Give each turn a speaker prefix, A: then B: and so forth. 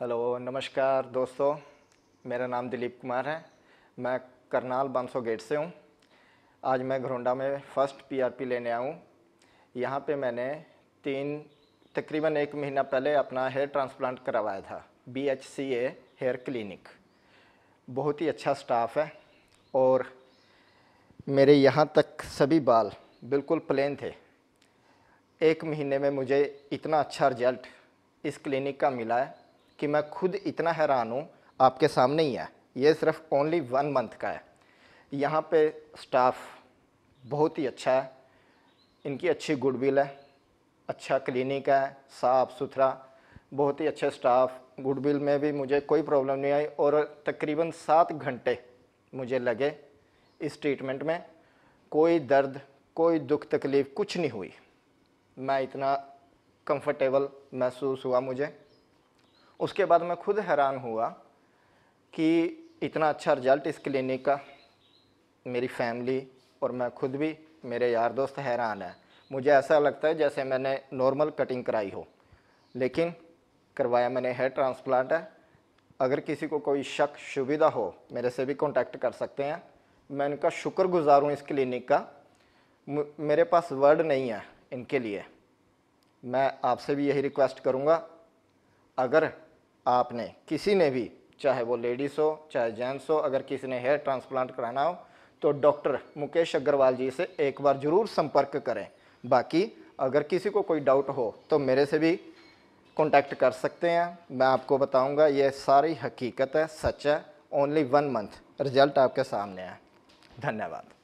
A: hello नमस्कार दोस्तों मेरा नाम दिलीप कुमार है मैं करनाल बांसो गेट से हूँ आज मैं घरोंडा में फ़र्स्ट पीआरपी लेने आऊँ यहाँ पे मैंने तीन तकरीबन एक महीना पहले अपना हेयर ट्रांसप्लांट करवाया था B H C A hair clinic बहुत ही अच्छा स्टाफ है और मेरे यहाँ तक सभी बाल बिल्कुल प्लेन थे एक महीने में मुझे इतना अच्छा रिजल्ट इस क्लिनिक का मिला है कि मैं खुद इतना हैरान हूँ आपके सामने ही है ये सिर्फ ओनली वन मंथ का है यहाँ पे स्टाफ बहुत ही अच्छा है इनकी अच्छी गुडविल है अच्छा क्लिनिक है साफ़ सुथरा बहुत ही अच्छे स्टाफ गुडविल में भी मुझे कोई प्रॉब्लम नहीं आई और तकरीबन सात घंटे मुझे लगे इस ट्रीटमेंट में कोई दर्द कोई दुख तकलीफ़ कुछ नहीं हुई मैं इतना कंफर्टेबल महसूस हुआ मुझे उसके बाद मैं खुद हैरान हुआ कि इतना अच्छा रिजल्ट इस क्लिनिक का मेरी फैमिली और मैं खुद भी मेरे यार दोस्त हैरान है मुझे ऐसा लगता है जैसे मैंने नॉर्मल कटिंग कराई हो लेकिन करवाया मैंने हेयर ट्रांसप्लांट है अगर किसी को कोई शक सुविधा हो मेरे से भी कांटेक्ट कर सकते हैं मैं इनका शुक्र गुज़ार हूँ इस क्लिनिक का मेरे पास वर्ड नहीं है इनके लिए मैं आपसे भी यही रिक्वेस्ट करूँगा अगर आपने किसी ने भी चाहे वो लेडीज़ हो चाहे जेंट्स हो अगर किसी ने हेयर ट्रांसप्लांट कराना हो तो डॉक्टर मुकेश अग्रवाल जी से एक बार ज़रूर संपर्क करें बाकी अगर किसी को कोई डाउट हो तो मेरे से भी कांटेक्ट कर सकते हैं मैं आपको बताऊंगा ये सारी हकीकत है सच है ओनली वन मंथ रिजल्ट आपके सामने है धन्यवाद